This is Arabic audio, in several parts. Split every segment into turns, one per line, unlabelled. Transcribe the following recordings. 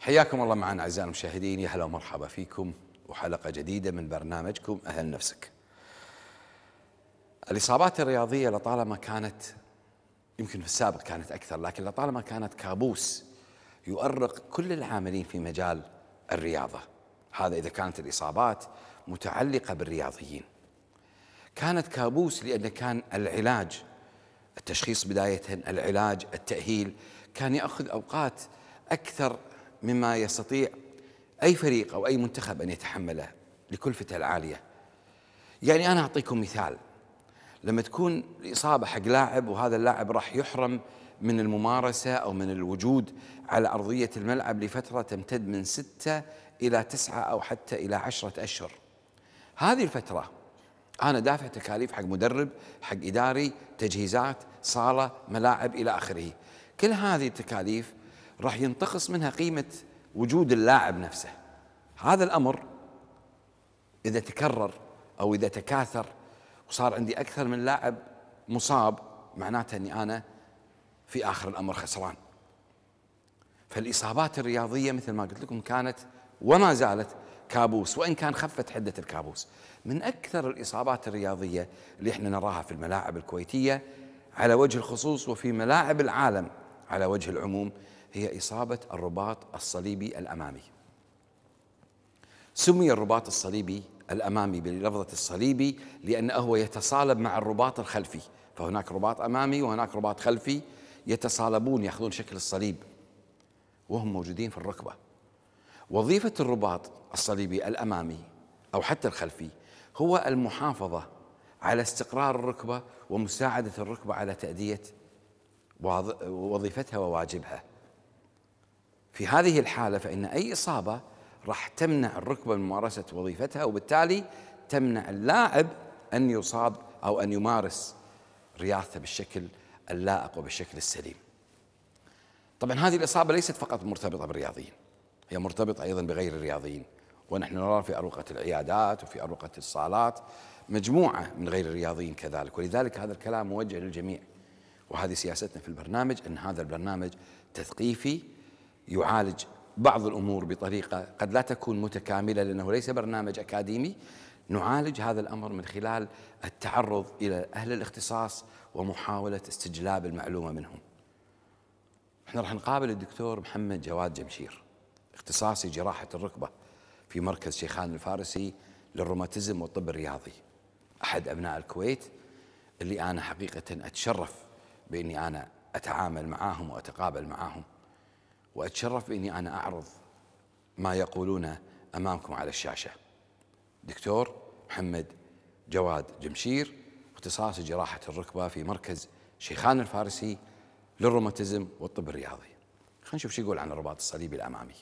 حياكم الله معنا اعزائي المشاهدين يا هلا ومرحبا فيكم وحلقه جديده من برنامجكم اهل نفسك. الاصابات الرياضيه لطالما كانت يمكن في السابق كانت اكثر لكن لطالما كانت كابوس يؤرق كل العاملين في مجال الرياضه. هذا اذا كانت الاصابات متعلقه بالرياضيين. كانت كابوس لان كان العلاج التشخيص بدايه العلاج التاهيل كان ياخذ اوقات اكثر مما يستطيع أي فريق أو أي منتخب أن يتحمله لكلفته العالية يعني أنا أعطيكم مثال لما تكون إصابة حق لاعب وهذا اللاعب راح يحرم من الممارسة أو من الوجود على أرضية الملعب لفترة تمتد من ستة إلى تسعة أو حتى إلى عشرة أشهر هذه الفترة أنا دافع تكاليف حق مدرب حق إداري تجهيزات صالة ملاعب إلى آخره كل هذه التكاليف راح ينتقص منها قيمة وجود اللاعب نفسه هذا الأمر إذا تكرر أو إذا تكاثر وصار عندي أكثر من لاعب مصاب معناته أني أنا في آخر الأمر خسران فالإصابات الرياضية مثل ما قلت لكم كانت وما زالت كابوس وإن كان خفت حدة الكابوس من أكثر الإصابات الرياضية اللي احنا نراها في الملاعب الكويتية على وجه الخصوص وفي ملاعب العالم على وجه العموم هي إصابة الرباط الصليبي الأمامي سمي الرباط الصليبي الأمامي بلفظة الصليبي لأنه يتصالب مع الرباط الخلفي فهناك رباط أمامي وهناك رباط خلفي يتصالبون يأخذون شكل الصليب وهم موجودين في الركبة وظيفة الرباط الصليبي الأمامي أو حتى الخلفي هو المحافظة على استقرار الركبة ومساعدة الركبة على تأدية وظيفتها وواجبها في هذه الحالة فإن أي إصابة راح تمنع الركبة من ممارسة وظيفتها وبالتالي تمنع اللاعب أن يصاب أو أن يمارس رياضته بالشكل اللائق وبالشكل السليم طبعا هذه الإصابة ليست فقط مرتبطة بالرياضيين هي مرتبطة أيضا بغير الرياضيين ونحن نرى في أروقة العيادات وفي أروقة الصالات مجموعة من غير الرياضيين كذلك ولذلك هذا الكلام موجه للجميع وهذه سياستنا في البرنامج أن هذا البرنامج تثقيفي يعالج بعض الامور بطريقه قد لا تكون متكامله لانه ليس برنامج اكاديمي نعالج هذا الامر من خلال التعرض الى اهل الاختصاص ومحاوله استجلاب المعلومه منهم. احنا راح نقابل الدكتور محمد جواد جمشير اختصاصي جراحه الركبه في مركز شيخان الفارسي للروماتيزم والطب الرياضي. احد ابناء الكويت اللي انا حقيقه اتشرف باني انا اتعامل معاهم واتقابل معاهم. وأتشرف بإني أنا أعرض ما يقولونه أمامكم على الشاشة دكتور محمد جواد جمشير اختصاص جراحة الركبة في مركز شيخان الفارسي للروماتيزم والطب الرياضي خلينا نشوف شو يقول عن الرباط الصليبي الأمامي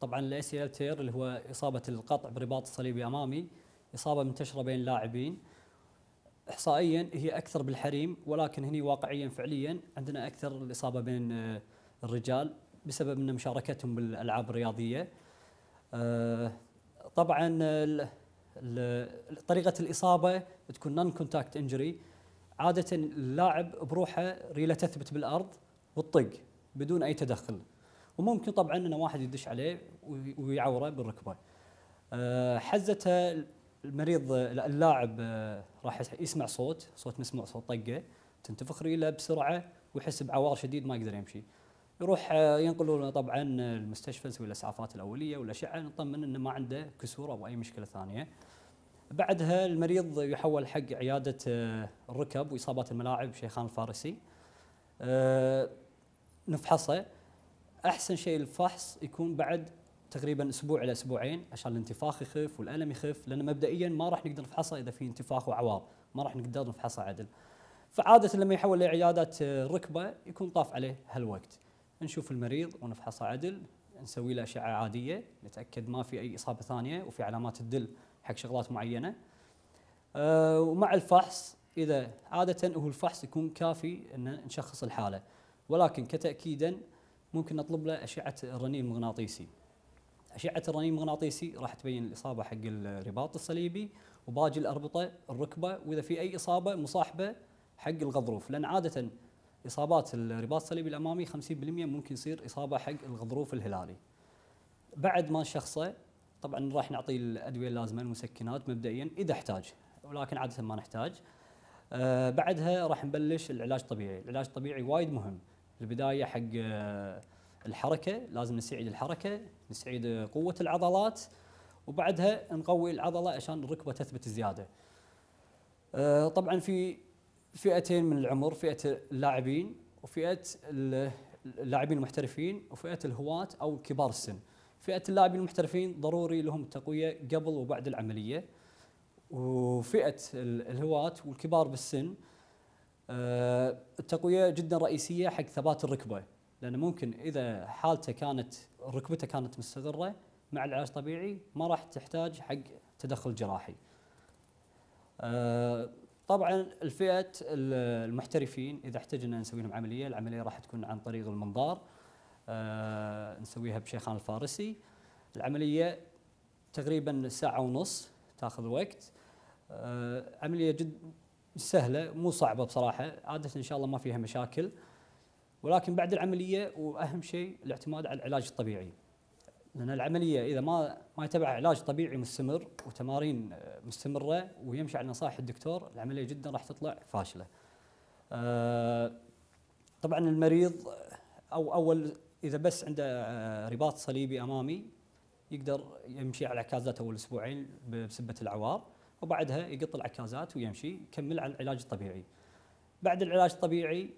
طبعا الاي سي تير اللي هو اصابه القطع برباط الصليبي الامامي اصابه منتشره بين اللاعبين احصائيا هي اكثر بالحريم ولكن هني واقعيا فعليا عندنا اكثر الاصابه بين آه، الرجال بسبب ان مشاركتهم بالالعاب الرياضيه. آه، طبعا طريقه الاصابه تكون نون كونتاكت انجري عاده اللاعب بروحه ريله تثبت بالارض وتطق بدون اي تدخل وممكن طبعا ان واحد يدش عليه ويعوره بالركبه. آه، حزتها المريض اللاعب آه، راح يسمع صوت صوت مسموع صوت طقه تنتفخ رجله بسرعه ويحس بعوار شديد ما يقدر يمشي يروح آه، ينقلونه طبعا المستشفى نسوي له الاسعافات الاوليه والاشعه نطمن انه ما عنده كسور او اي مشكله ثانيه. بعدها المريض يحول حق عياده آه، الركب واصابات الملاعب شيخان الفارسي. نفحصه احسن شيء الفحص يكون بعد تقريبا اسبوع الى اسبوعين عشان الانتفاخ يخف والالم يخف لان مبدئيا ما راح نقدر نفحصه اذا في انتفاخ وعوار ما راح نقدر نفحصه عدل فعاده لما يحول لعيادات الركبه يكون طاف عليه هالوقت نشوف المريض ونفحصه عدل نسوي له اشعه عاديه نتاكد ما في اي اصابه ثانيه وفي علامات تدل حق شغلات معينه أه ومع الفحص اذا عاده هو الفحص يكون كافي ان نشخص الحاله ولكن كتاكيدا ممكن نطلب له اشعه الرنين المغناطيسي اشعه الرنين المغناطيسي راح تبين الاصابه حق الرباط الصليبي وباقي الاربطه الركبه واذا في اي اصابه مصاحبه حق الغضروف لان عاده اصابات الرباط الصليبي الامامي 50% ممكن يصير اصابه حق الغضروف الهلالي. بعد ما شخصه طبعا راح نعطيه الادويه اللازمه المسكنات مبدئيا اذا احتاج ولكن عاده ما نحتاج. آه، بعدها راح نبلش العلاج الطبيعي، العلاج الطبيعي وايد مهم. البدايه حق آه، الحركه لازم نستعيد الحركه نستعيد قوه العضلات وبعدها نقوي العضله عشان الركبه تثبت زياده أه، طبعا في فئتين من العمر فئه اللاعبين وفئه اللاعبين المحترفين وفئه الهواة او كبار السن فئه اللاعبين المحترفين ضروري لهم التقويه قبل وبعد العمليه وفئه الهواة والكبار بالسن أه، التقويه جدا رئيسيه حق ثبات الركبه لانه ممكن اذا حالته كانت ركبته كانت مستقره مع العلاج الطبيعي ما راح تحتاج حق تدخل جراحي. آه، طبعا الفئه المحترفين اذا احتجنا نسوي لهم عمليه، العمليه راح تكون عن طريق المنظار آه، نسويها بشيخان الفارسي. العمليه تقريبا ساعه ونص تاخذ وقت. آه، عمليه جد سهله مو صعبه بصراحه، عاده ان شاء الله ما فيها مشاكل. ولكن بعد العمليه واهم شيء الاعتماد على العلاج الطبيعي لان العمليه اذا ما ما يتبع علاج طبيعي مستمر وتمارين مستمره ويمشي على نصائح الدكتور العمليه جدا راح تطلع فاشله. آه، طبعا المريض او اول اذا بس عنده آه، رباط صليبي امامي يقدر يمشي على عكازات اول اسبوعين بسبه العوار وبعدها يقط العكازات ويمشي يكمل على العلاج الطبيعي. بعد العلاج الطبيعي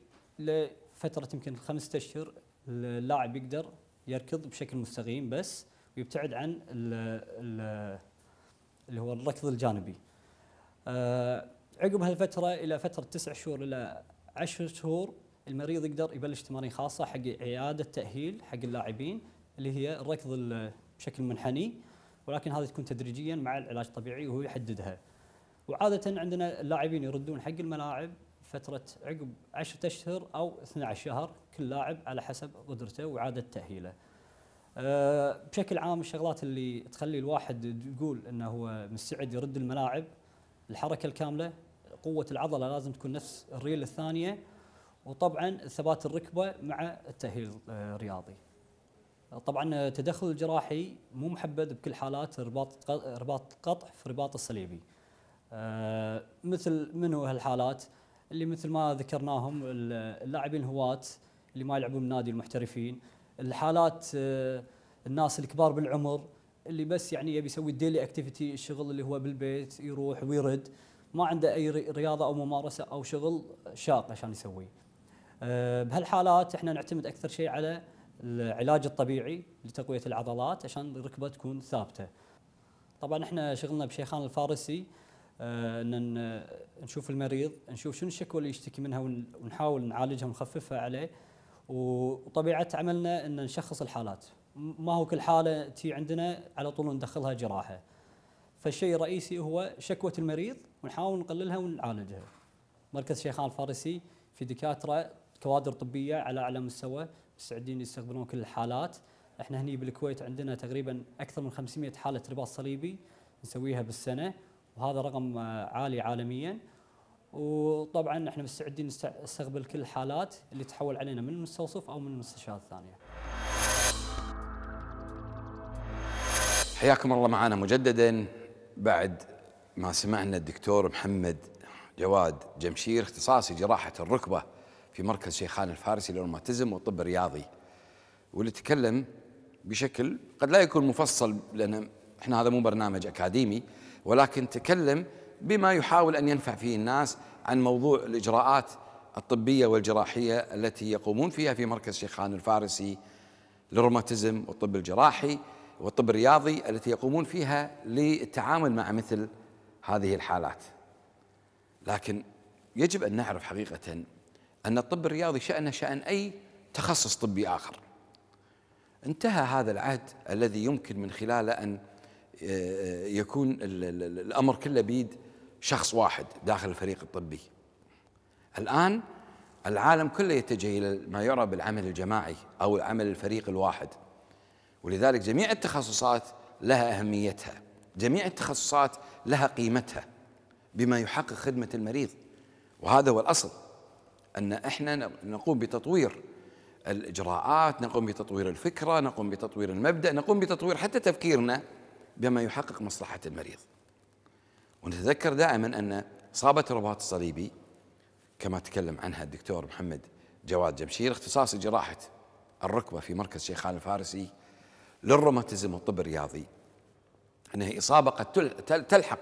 فتره يمكن خمسة اشهر اللاعب يقدر يركض بشكل مستقيم بس ويبتعد عن الـ الـ اللي هو الركض الجانبي. آه عقب هالفتره الى فتره تسع شهور الى عشر شهور المريض يقدر يبلش تمارين خاصه حق عيادة تاهيل حق اللاعبين اللي هي الركض بشكل منحني ولكن هذه تكون تدريجيا مع العلاج الطبيعي وهو يحددها. وعاده عندنا اللاعبين يردون حق الملاعب فترة عقب 10 أشهر أو 12 شهر كل لاعب على حسب قدرته وعادة تأهيله أه، بشكل عام الشغلات اللي تخلي الواحد يقول انه هو مستعد يرد الملاعب الحركه الكامله قوه العضله لازم تكون نفس الريل الثانيه وطبعا ثبات الركبه مع التاهيل الرياضي. أه، طبعا التدخل الجراحي مو محبذ بكل حالات رباط رباط قطع في رباط الصليبي. مثل أه، مثل منو هالحالات؟ اللي مثل ما ذكرناهم اللاعبين الهواة اللي ما يلعبون نادي المحترفين الحالات آه، الناس الكبار بالعمر اللي بس يعني يبي يسوي الديلي اكتيفيتي الشغل اللي هو بالبيت يروح ويرد ما عنده اي رياضه او ممارسه او شغل شاق عشان يسويه. آه، بهالحالات احنا نعتمد اكثر شيء على العلاج الطبيعي لتقويه العضلات عشان الركبه تكون ثابته. طبعا احنا شغلنا بشيخان الفارسي آه، ان نشوف المريض نشوف شنو الشكوى اللي يشتكي منها ونحاول نعالجها ونخففها عليه وطبيعه عملنا ان نشخص الحالات ما هو كل حاله تي عندنا على طول ندخلها جراحه فالشيء الرئيسي هو شكوى المريض ونحاول نقللها ونعالجها مركز شيخان الفارسي في دكاتره كوادر طبيه على اعلى مستوى مستعدين يستقبلون كل الحالات احنا هني بالكويت عندنا تقريبا اكثر من 500 حاله رباط صليبي نسويها بالسنه وهذا رقم آه، عالي عالميا وطبعا احنا مستعدين نستقبل كل الحالات اللي تحول علينا من المستوصف او من المستشفيات الثانيه.
حياكم الله معنا مجددا بعد ما سمعنا الدكتور محمد جواد جمشير اختصاصي جراحه الركبه في مركز شيخان الفارسي للروماتيزم والطب الرياضي واللي تكلم بشكل قد لا يكون مفصل لان احنا هذا مو برنامج اكاديمي ولكن تكلم بما يحاول أن ينفع فيه الناس عن موضوع الإجراءات الطبية والجراحية التي يقومون فيها في مركز شيخان الفارسي للروماتيزم والطب الجراحي والطب الرياضي التي يقومون فيها للتعامل مع مثل هذه الحالات لكن يجب أن نعرف حقيقة أن الطب الرياضي شأنه شأن أي تخصص طبي آخر انتهى هذا العهد الذي يمكن من خلاله أن يكون الأمر كله بيد شخص واحد داخل الفريق الطبي الآن العالم كله يتجه إلى ما يرى بالعمل الجماعي أو العمل الفريق الواحد ولذلك جميع التخصصات لها أهميتها جميع التخصصات لها قيمتها بما يحقق خدمة المريض وهذا هو الأصل أن إحنا نقوم بتطوير الإجراءات نقوم بتطوير الفكرة نقوم بتطوير المبدأ نقوم بتطوير حتى تفكيرنا بما يحقق مصلحة المريض ونتذكر دائما أن صابة الرباط الصليبي كما تكلم عنها الدكتور محمد جواد جمشير اختصاصي جراحة الركبة في مركز شيخان الفارسي للروماتيزم والطب الرياضي أنها إصابة قد تلحق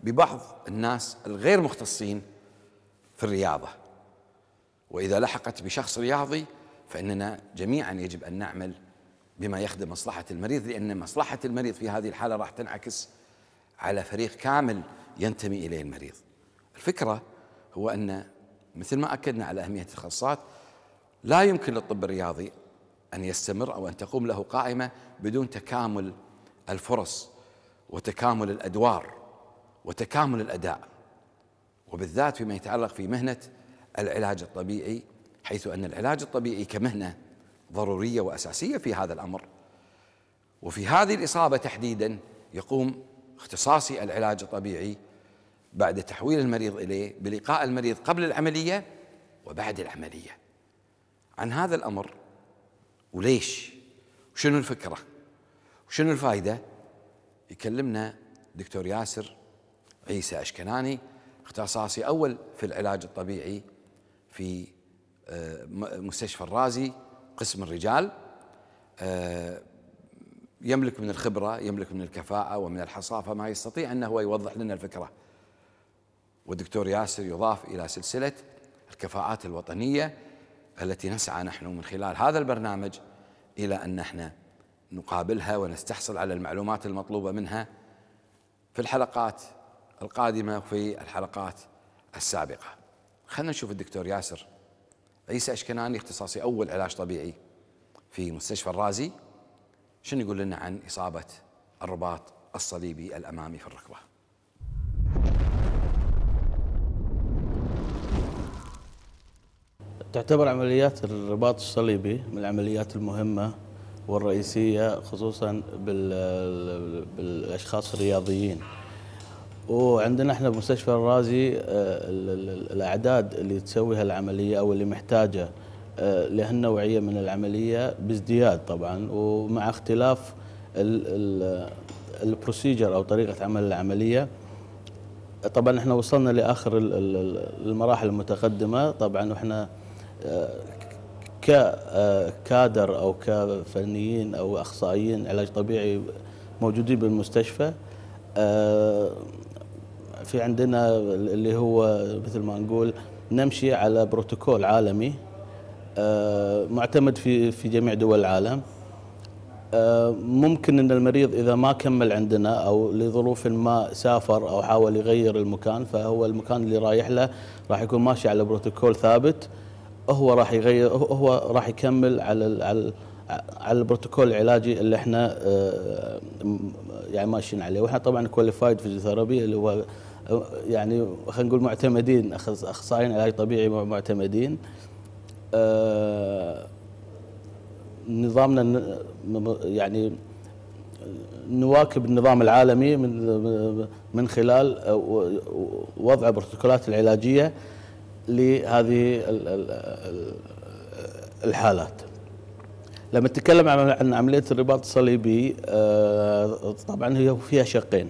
ببعض الناس الغير مختصين في الرياضة وإذا لحقت بشخص رياضي فإننا جميعا يجب أن نعمل بما يخدم مصلحة المريض لأن مصلحة المريض في هذه الحالة راح تنعكس على فريق كامل ينتمي إليه المريض الفكرة هو أن مثل ما أكدنا على أهمية التخصصات لا يمكن للطب الرياضي أن يستمر أو أن تقوم له قائمة بدون تكامل الفرص وتكامل الأدوار وتكامل الأداء وبالذات فيما يتعلق في مهنة العلاج الطبيعي حيث أن العلاج الطبيعي كمهنة ضرورية وأساسية في هذا الأمر وفي هذه الإصابة تحديدا يقوم اختصاصي العلاج الطبيعي بعد تحويل المريض إليه بلقاء المريض قبل العملية وبعد العملية عن هذا الأمر وليش وشنو الفكرة وشنو الفائدة يكلمنا دكتور ياسر عيسى أشكناني اختصاصي أول في العلاج الطبيعي في آه، مستشفى الرازي قسم الرجال آه، يملك من الخبرة يملك من الكفاءة ومن الحصافة ما يستطيع أنه يوضح لنا الفكرة والدكتور ياسر يضاف إلى سلسلة الكفاءات الوطنية التي نسعى نحن من خلال هذا البرنامج إلى أن نحن نقابلها ونستحصل على المعلومات المطلوبة منها في الحلقات القادمة وفي الحلقات السابقة خلنا نشوف الدكتور ياسر عيسى اشكناني اختصاصي اول علاج طبيعي في مستشفى الرازي شنو يقول لنا عن اصابه الرباط الصليبي الامامي في الركبه
تعتبر عمليات الرباط الصليبي من العمليات المهمه والرئيسيه خصوصا بالاشخاص الرياضيين وعندنا احنا بمستشفى الرازي آه، الاعداد اللي تسوي هالعمليه او اللي محتاجه آه، لهالنوعيه من العمليه بازدياد طبعا ومع اختلاف البروسيجر او طريقه عمل العمليه طبعا احنا وصلنا لاخر المراحل المتقدمه طبعا واحنا آه، ككادر او كفنيين او اخصائيين علاج طبيعي موجودين بالمستشفى في عندنا اللي هو مثل ما نقول نمشي على بروتوكول عالمي آه، معتمد في في جميع دول العالم آه، ممكن ان المريض اذا ما كمل عندنا او لظروف ما سافر او حاول يغير المكان فهو المكان اللي رايح له راح يكون ماشي على بروتوكول ثابت هو راح يغير هو راح يكمل على على على البروتوكول العلاجي اللي احنا آه، يعني ماشيين عليه واحنا طبعا كواليفايد فيزيوثيرابي اللي هو يعني خلينا نقول معتمدين اخصائيين علاج طبيعي معتمدين آه، نظامنا يعني نواكب النظام العالمي من من خلال آه، وضع بروتوكولات العلاجيه لهذه الحالات. لما نتكلم عن عمليه الرباط الصليبي آه، طبعا هي فيها شقين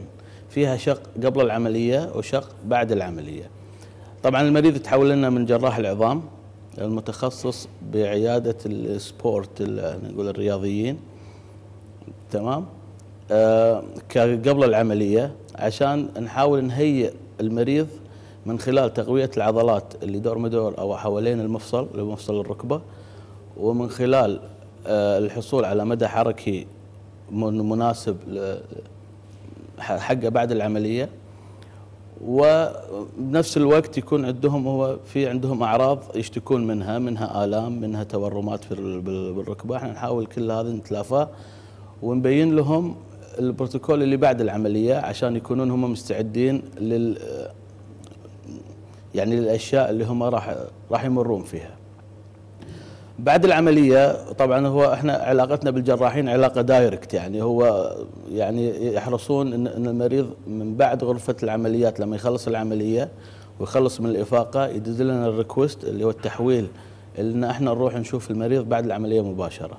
فيها شق قبل العملية وشق بعد العملية طبعا المريض يتحول لنا من جراح العظام المتخصص بعيادة السبورت نقول الرياضيين تمام آه قبل العملية عشان نحاول نهيئ المريض من خلال تقوية العضلات اللي دور مدور أو حوالين المفصل لمفصل الركبة ومن خلال آه الحصول على مدى حركي مناسب حقه بعد العمليه وبنفس الوقت يكون عندهم هو في عندهم اعراض يشتكون منها منها الام منها تورمات في بالركبه احنا نحاول كل هذا نتلافاه ونبين لهم البروتوكول اللي بعد العمليه عشان يكونون هم مستعدين لل يعني للاشياء اللي هم راح راح يمرون فيها. بعد العمليه طبعا هو احنا علاقتنا بالجراحين علاقه دايركت يعني هو يعني يحرصون ان المريض من بعد غرفه العمليات لما يخلص العمليه ويخلص من الافاقه يدز لنا الريكوست اللي هو التحويل ان احنا نروح نشوف المريض بعد العمليه مباشره.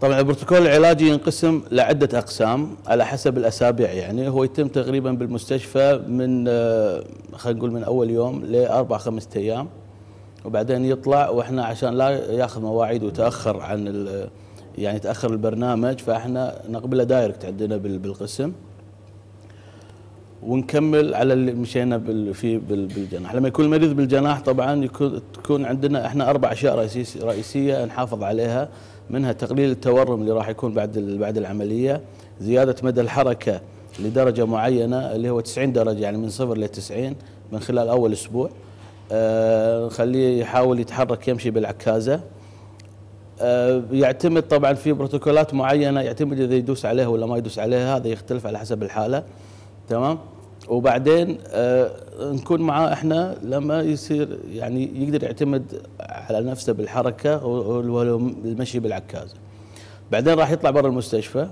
طبعا البروتوكول العلاجي ينقسم لعده اقسام على حسب الاسابيع يعني هو يتم تقريبا بالمستشفى من آه، خلينا نقول من اول يوم لاربع خمسة ايام. وبعدين يطلع واحنا عشان لا ياخذ مواعيد وتاخر عن يعني تاخر البرنامج فاحنا نقبله دايركت عندنا بالقسم ونكمل على اللي مشينا في بالجناح لما يكون المريض بالجناح طبعا يكون تكون عندنا احنا اربع اشياء رئيسيه نحافظ عليها منها تقليل التورم اللي راح يكون بعد بعد العمليه زياده مدى الحركه لدرجه معينه اللي هو 90 درجه يعني من صفر ل 90 من خلال اول اسبوع آه، نخليه يحاول يتحرك يمشي بالعكازه آه، يعتمد طبعا في بروتوكولات معينه يعتمد اذا يدوس عليها ولا ما يدوس عليها هذا يختلف على حسب الحاله تمام وبعدين آه، نكون معاه احنا لما يصير يعني يقدر يعتمد على نفسه بالحركه والمشي بالعكازه بعدين راح يطلع برا المستشفى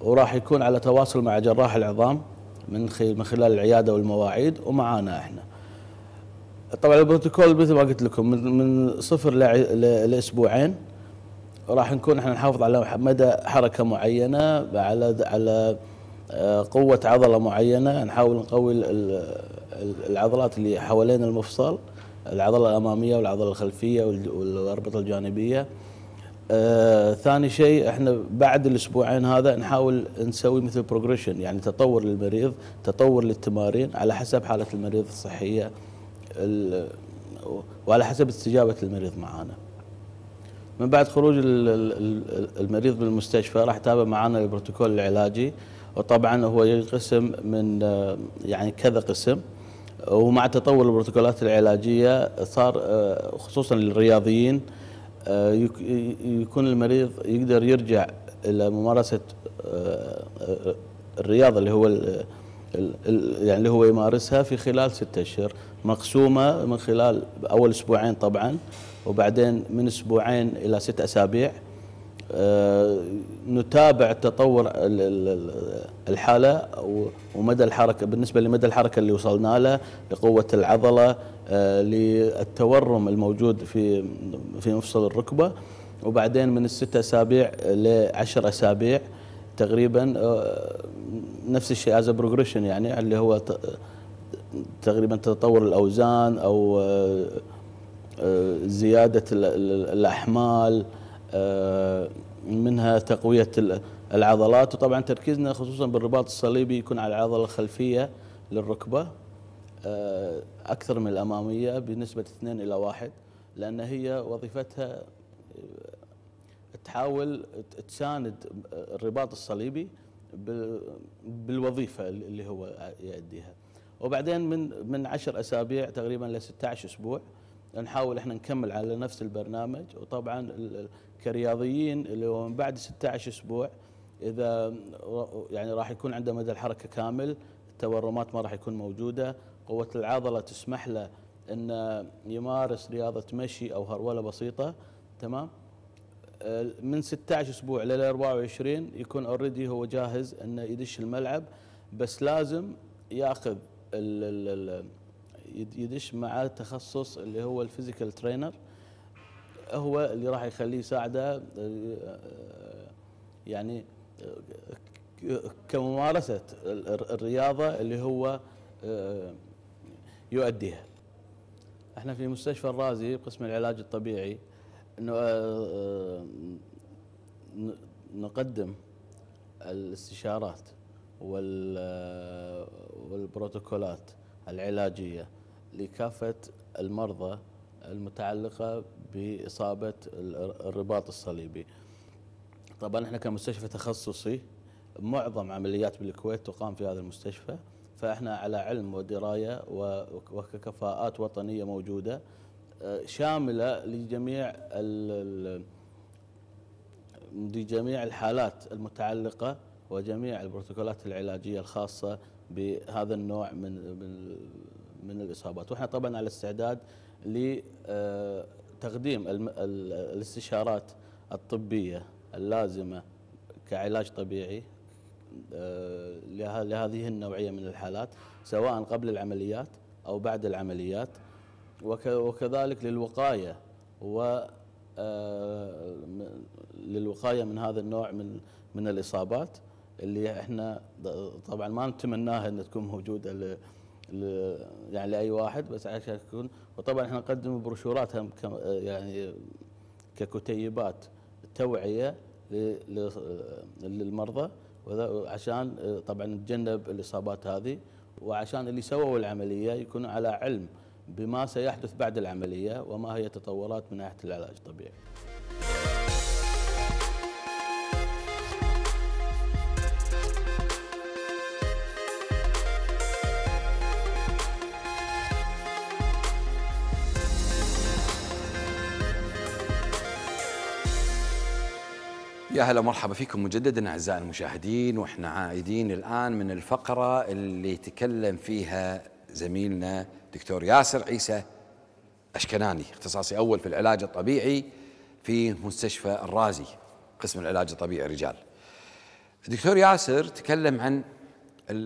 وراح يكون على تواصل مع جراح العظام من خلال العياده والمواعيد ومعانا احنا طبعا البروتوكول مثل ما قلت لكم من من صفر لاسبوعين راح نكون احنا نحافظ على مدى حركه معينه على على آه، قوه عضله معينه نحاول نقوي العضلات اللي حوالين المفصل العضله الاماميه والعضله الخلفيه والاربطه الجانبيه آه ثاني شيء احنا بعد الاسبوعين هذا نحاول نسوي مثل بروجريشن يعني تطور للمريض تطور للتمارين على حسب حاله المريض الصحيه وعلى حسب استجابة المريض معانا من بعد خروج المريض من المستشفى راح يتابع معانا البروتوكول العلاجي وطبعا هو ينقسم من يعني كذا قسم ومع تطور البروتوكولات العلاجية صار خصوصا للرياضيين يكون المريض يقدر يرجع إلى ممارسة الرياضة اللي هو يعني اللي هو يمارسها في خلال ستة أشهر مقسومة من خلال أول أسبوعين طبعا وبعدين من أسبوعين إلى ست أسابيع آه، نتابع تطور الحالة ومدى الحركة بالنسبة لمدى الحركة اللي وصلنا له لقوة العضلة آه، للتورم الموجود في في مفصل الركبة وبعدين من الست أسابيع لعشر أسابيع تقريبا آه، نفس الشيء از بروجريشن يعني اللي هو تقريبا تطور الاوزان او آه، آه، زياده الاحمال آه، منها تقويه العضلات وطبعا تركيزنا خصوصا بالرباط الصليبي يكون على العضله الخلفيه للركبه اكثر من الاماميه بنسبه 2 الى 1 لان هي وظيفتها تحاول تساند الرباط الصليبي بالوظيفه اللي هو يؤديها وبعدين من من 10 اسابيع تقريبا ل 16 اسبوع نحاول احنا نكمل على نفس البرنامج وطبعا كرياضيين اللي هو من بعد 16 اسبوع اذا يعني راح يكون عنده مدى الحركه كامل التورمات ما راح يكون موجوده قوه العضله تسمح له انه يمارس رياضه مشي او هروله بسيطه تمام آه، من 16 اسبوع لل 24 يكون اوريدي هو جاهز انه يدش الملعب بس لازم ياخذ ال يدش مع تخصص اللي هو الفيزيكال ترينر هو اللي راح يخليه يساعده آه، آه، يعني كممارسه الرياضه اللي هو يؤديها. احنا في مستشفى الرازي قسم العلاج الطبيعي آه، آه، نقدم الاستشارات آه، والبروتوكولات العلاجية لكافة المرضى المتعلقة بإصابة الرباط الصليبي طبعا احنا كمستشفى تخصصي معظم عمليات بالكويت تقام في هذا المستشفى فاحنا على علم ودرايه وككفاءات وطنيه موجوده شامله لجميع لجميع الحالات المتعلقه وجميع البروتوكولات العلاجيه الخاصه بهذا النوع من من الاصابات، واحنا طبعا على استعداد لتقديم آه، الاستشارات الطبيه اللازمه كعلاج طبيعي آه، لهذه النوعيه من الحالات سواء قبل العمليات او بعد العمليات وكذلك للوقاية و آه، للوقاية من هذا النوع من من الإصابات اللي احنا طبعا ما نتمناها ان تكون موجوده ل... يعني لاي واحد بس عشان تكون وطبعا احنا نقدم بروشورات هم يعني ككتيبات توعيه للمرضى عشان آه، طبعا نتجنب الاصابات هذه وعشان اللي سووا العمليه يكونوا على علم بما سيحدث بعد العملية وما هي تطورات من ناحية العلاج الطبيعي
يا هلا مرحبا فيكم مجددا اعزائي المشاهدين واحنا عائدين الان من الفقره اللي تكلم فيها زميلنا دكتور ياسر عيسى أشكناني اختصاصي أول في العلاج الطبيعي في مستشفى الرازي قسم العلاج الطبيعي رجال دكتور ياسر تكلم عن الـ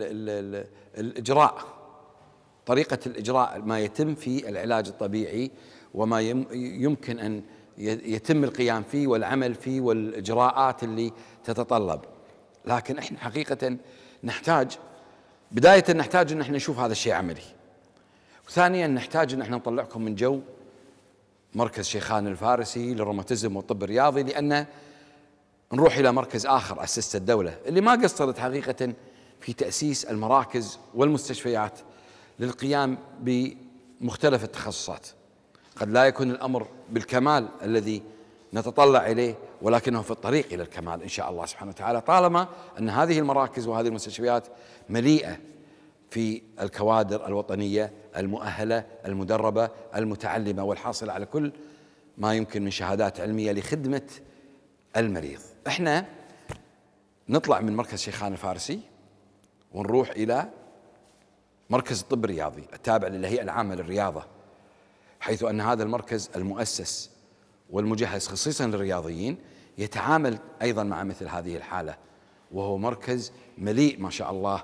الـ الـ الإجراء طريقة الإجراء ما يتم في العلاج الطبيعي وما يمكن أن يتم القيام فيه والعمل فيه والإجراءات اللي تتطلب لكن احنا حقيقة نحتاج بداية نحتاج أن احنا نشوف هذا الشيء عملي وثانيا نحتاج أن احنا نطلعكم من جو مركز شيخان الفارسي للروماتيزم والطب الرياضي لأن نروح إلى مركز آخر أسست الدولة اللي ما قصرت حقيقة في تأسيس المراكز والمستشفيات للقيام بمختلف التخصصات قد لا يكون الأمر بالكمال الذي نتطلع إليه ولكنه في الطريق إلى الكمال إن شاء الله سبحانه وتعالى طالما أن هذه المراكز وهذه المستشفيات مليئة في الكوادر الوطنية المؤهلة المدربة المتعلمة والحاصلة على كل ما يمكن من شهادات علمية لخدمة المريض احنا نطلع من مركز شيخان الفارسي ونروح إلى مركز الطب الرياضي التابع للهيئة العامة للرياضة حيث أن هذا المركز المؤسس والمجهز خصيصا للرياضيين يتعامل ايضا مع مثل هذه الحاله وهو مركز مليء ما شاء الله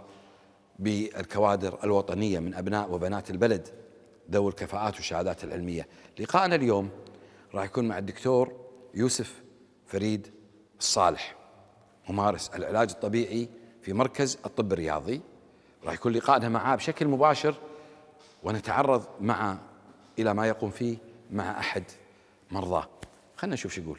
بالكوادر الوطنيه من ابناء وبنات البلد ذوي الكفاءات والشهادات العلميه. لقاءنا اليوم راح يكون مع الدكتور يوسف فريد الصالح ممارس العلاج الطبيعي في مركز الطب الرياضي راح يكون لقائنا معاه بشكل مباشر ونتعرض معه الى ما يقوم فيه مع احد مرضاه خلنا نشوف شو يقول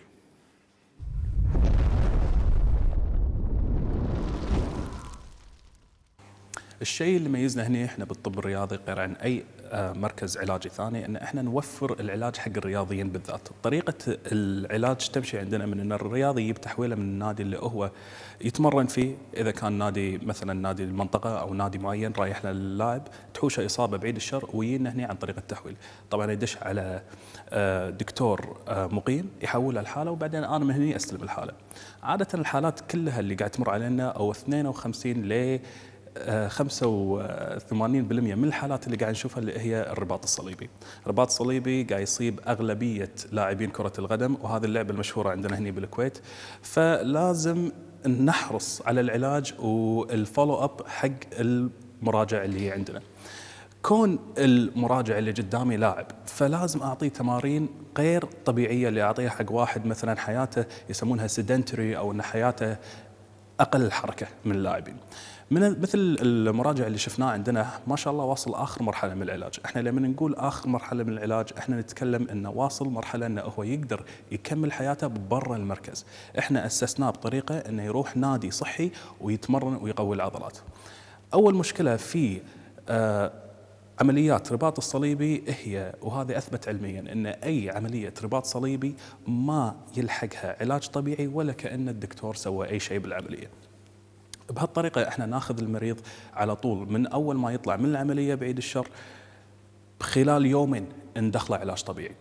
الشيء اللي يميزنا هنا احنا بالطب الرياضي غير عن اي مركز علاجي ثاني ان احنا نوفر العلاج حق الرياضيين بالذات، طريقه العلاج تمشي عندنا من ان الرياضي يجيب تحويله من النادي اللي هو يتمرن فيه اذا كان نادي مثلا نادي المنطقه او نادي معين رايح له اللاعب تحوشه اصابه بعيد الشر ويجينا هنا عن طريق التحويل، طبعا يدش على آه، دكتور آه، مقيم يحوله الحاله وبعدين انا من هنا استلم الحاله. عاده الحالات كلها اللي قاعد تمر علينا او 52 ل 85% من الحالات اللي قاعد نشوفها اللي هي الرباط الصليبي. الرباط الصليبي قاعد يصيب اغلبيه لاعبين كره القدم وهذه اللعبه المشهوره عندنا هنا بالكويت فلازم نحرص على العلاج والفولو اب حق المراجع اللي هي عندنا. كون المراجع اللي قدامي لاعب فلازم اعطيه تمارين غير طبيعيه اللي اعطيها حق واحد مثلا حياته يسمونها سيدنتري او ان حياته اقل الحركه من اللاعبين. من مثل المراجع اللي شفناه عندنا ما شاء الله واصل اخر مرحله من العلاج، احنا لما نقول اخر مرحله من العلاج احنا نتكلم انه واصل مرحله انه هو يقدر يكمل حياته برا المركز، احنا اسسناه بطريقه انه يروح نادي صحي ويتمرن ويقوي العضلات. اول مشكله في آه عمليات رباط الصليبي هي وهذا اثبت علميا ان اي عمليه رباط صليبي ما يلحقها علاج طبيعي ولا كان الدكتور سوى اي شيء بالعمليه. بهالطريقه احنا ناخذ المريض على طول من اول ما يطلع من العمليه بعيد الشر خلال يومين ندخله علاج طبيعي.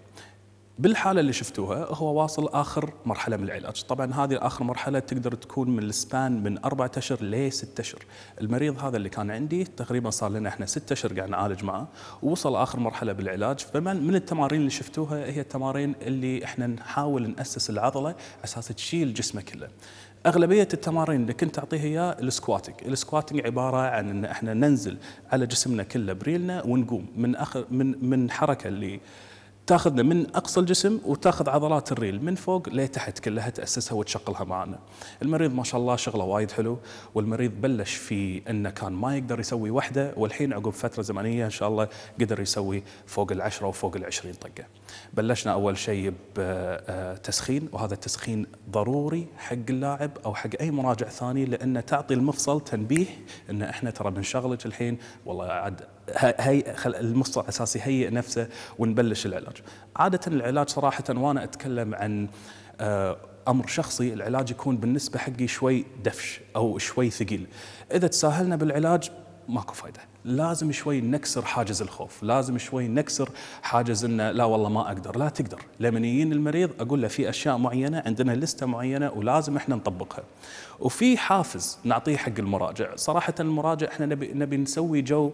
بالحالة اللي شفتوها هو واصل آخر مرحلة من العلاج طبعا هذه آخر مرحلة تقدر تكون من السبان من أربعة أشهر لست أشهر المريض هذا اللي كان عندي تقريبا صار لنا إحنا ستة أشهر قاعد نعالج معه ووصل آخر مرحلة بالعلاج فمن من التمارين اللي شفتوها هي التمارين اللي إحنا نحاول نأسس العضلة أساس تشيل جسمه كله اغلبيه التمارين اللي كنت اعطيها اياه السكواتنج، السكواتنج عباره عن ان احنا ننزل على جسمنا كله بريلنا ونقوم من اخر من من حركه اللي تاخذنا من اقصى الجسم وتاخذ عضلات الريل من فوق لتحت كلها تاسسها وتشغلها معنا. المريض ما شاء الله شغله وايد حلو والمريض بلش في انه كان ما يقدر يسوي وحده والحين عقب فتره زمنيه ان شاء الله قدر يسوي فوق العشره وفوق العشرين طقه. بلشنا أول شيء بتسخين آه، آه، وهذا التسخين ضروري حق اللاعب أو حق أي مراجع ثاني لأنه تعطي المفصل تنبيه أن إحنا ترى بنشغلك الحين والله عاد هي المفصل الأساسي هيئ نفسه ونبلش العلاج عادة العلاج صراحة وأنا أتكلم عن آه، امر شخصي العلاج يكون بالنسبه حقي شوي دفش او شوي ثقيل اذا تساهلنا بالعلاج ماكو فايده لازم شوي نكسر حاجز الخوف لازم شوي نكسر حاجز انه لا والله ما اقدر لا تقدر لما يجين المريض اقول له في اشياء معينه عندنا لسته معينه ولازم احنا نطبقها وفي حافز نعطيه حق المراجع صراحه المراجع احنا نبي نبي نسوي جو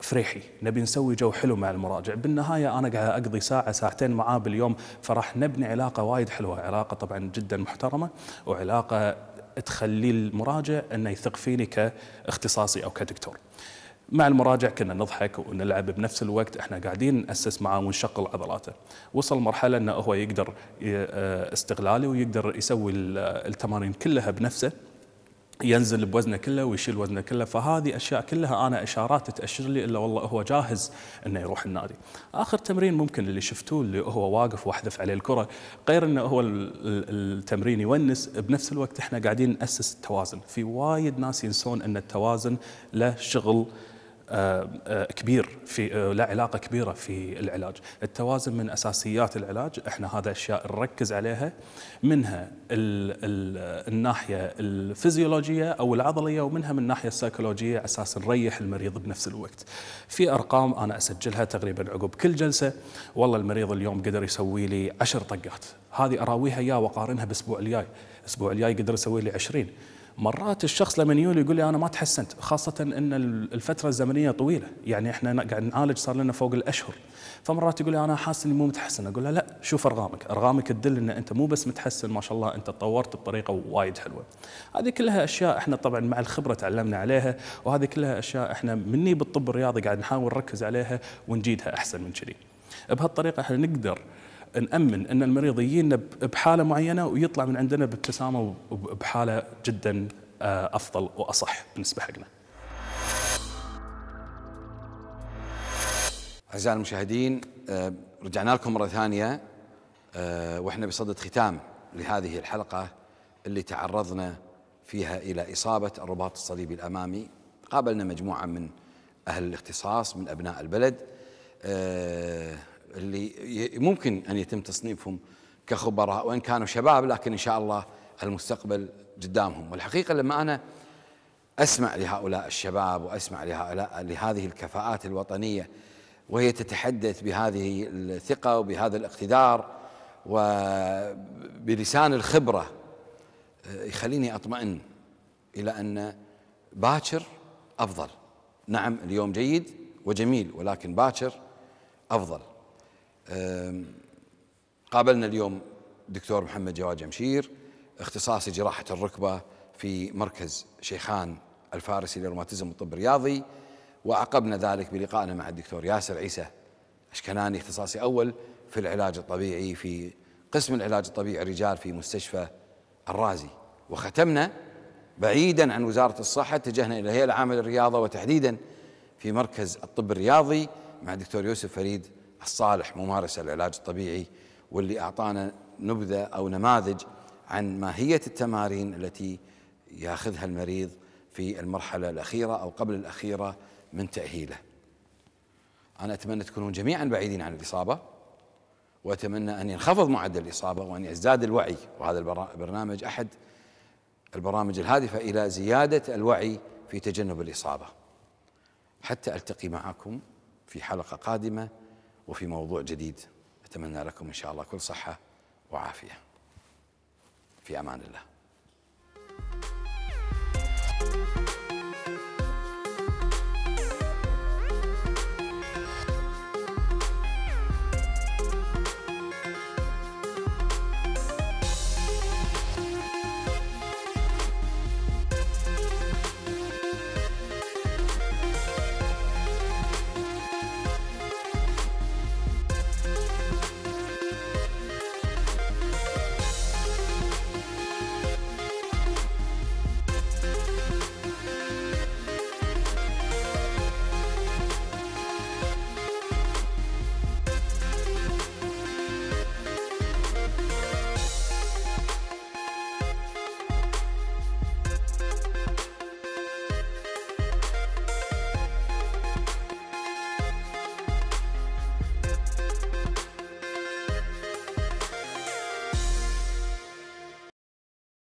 فريحي نبي نسوي جو حلو مع المراجع بالنهاية أنا قاعد أقضي ساعة ساعتين معاه باليوم فراح نبني علاقة وايد حلوة علاقة طبعا جدا محترمة وعلاقة تخلي المراجع انه يثق فيني كاختصاصي او كدكتور. مع المراجع كنا نضحك ونلعب بنفس الوقت احنا قاعدين ناسس معاه ونشغل عضلاته وصل مرحله انه هو يقدر آه، استغلالي ويقدر يسوي التمارين كلها بنفسه ينزل بوزنه كله ويشيل وزنه كله فهذه اشياء كلها انا اشارات تاشر لي الا والله هو جاهز انه يروح النادي. اخر تمرين ممكن اللي شفتوه اللي هو واقف واحذف عليه الكره، غير انه هو التمرين يونس بنفس الوقت احنا قاعدين ناسس التوازن، في وايد ناس ينسون ان التوازن له شغل آه، آه، كبير في آه، لا علاقه كبيره في العلاج، التوازن من اساسيات العلاج، احنا هذا اشياء نركز عليها منها الـ الـ الناحيه الفيزيولوجيه او العضليه ومنها من الناحيه السيكولوجيه على اساس نريح المريض بنفس الوقت. في ارقام انا اسجلها تقريبا عقب كل جلسه، والله المريض اليوم قدر يسوي لي 10 طقات، هذه اراويها يا واقارنها بأسبوع الجاي، الاسبوع الجاي قدر يسوي لي 20 مرات الشخص لما يقول لي انا ما تحسنت خاصه ان الفتره الزمنيه طويله يعني احنا قاعد نعالج صار لنا فوق الاشهر فمرات يقول لي انا حاسس اني مو متحسن اقول له لا شوف ارقامك ارقامك تدل ان انت مو بس متحسن ما شاء الله انت تطورت بطريقه وايد حلوه هذه كلها اشياء احنا طبعا مع الخبره تعلمنا عليها وهذه كلها اشياء احنا مني بالطب الرياضي قاعد نحاول نركز عليها ونجيدها احسن من كذي بهالطريقه احنا نقدر نأمن أن المريض يجينا بحالة معينة ويطلع من عندنا بابتسامة وبحالة جدا آه، أفضل وأصح
بالنسبة حقنا أعزائي المشاهدين آه، رجعنا لكم مرة ثانية آه، وإحنا بصدد ختام لهذه الحلقة اللي تعرضنا فيها إلى إصابة الرباط الصليبي الأمامي قابلنا مجموعة من أهل الاختصاص من أبناء البلد اللي ممكن أن يتم تصنيفهم كخبراء وإن كانوا شباب لكن إن شاء الله المستقبل قدامهم والحقيقة لما أنا أسمع لهؤلاء الشباب وأسمع لهؤلاء لهذه الكفاءات الوطنية وهي تتحدث بهذه الثقة وبهذا الاقتدار وبلسان الخبرة يخليني أطمئن إلى أن باكر أفضل نعم اليوم جيد وجميل ولكن باكر أفضل قابلنا اليوم دكتور محمد جواد جمشير اختصاصي جراحة الركبة في مركز شيخان الفارسي للروماتيزم والطب الرياضي وعقبنا ذلك بلقائنا مع الدكتور ياسر عيسى اشكناني اختصاصي أول في العلاج الطبيعي في قسم العلاج الطبيعي الرجال في مستشفى الرازي وختمنا بعيدا عن وزارة الصحة اتجهنا إلى الهيئة العامة للرياضة وتحديدا في مركز الطب الرياضي مع الدكتور يوسف فريد الصالح ممارسة العلاج الطبيعي واللي أعطانا نبذة أو نماذج عن ماهية التمارين التي ياخذها المريض في المرحلة الأخيرة أو قبل الأخيرة من تأهيله أنا أتمنى تكونون جميعا بعيدين عن الإصابة وأتمنى أن ينخفض معدل الإصابة وأن يزداد الوعي وهذا البرنامج أحد البرامج الهادفة إلى زيادة الوعي في تجنب الإصابة حتى ألتقي معكم في حلقة قادمة وفي موضوع جديد أتمنى لكم إن شاء الله كل صحة وعافية في أمان الله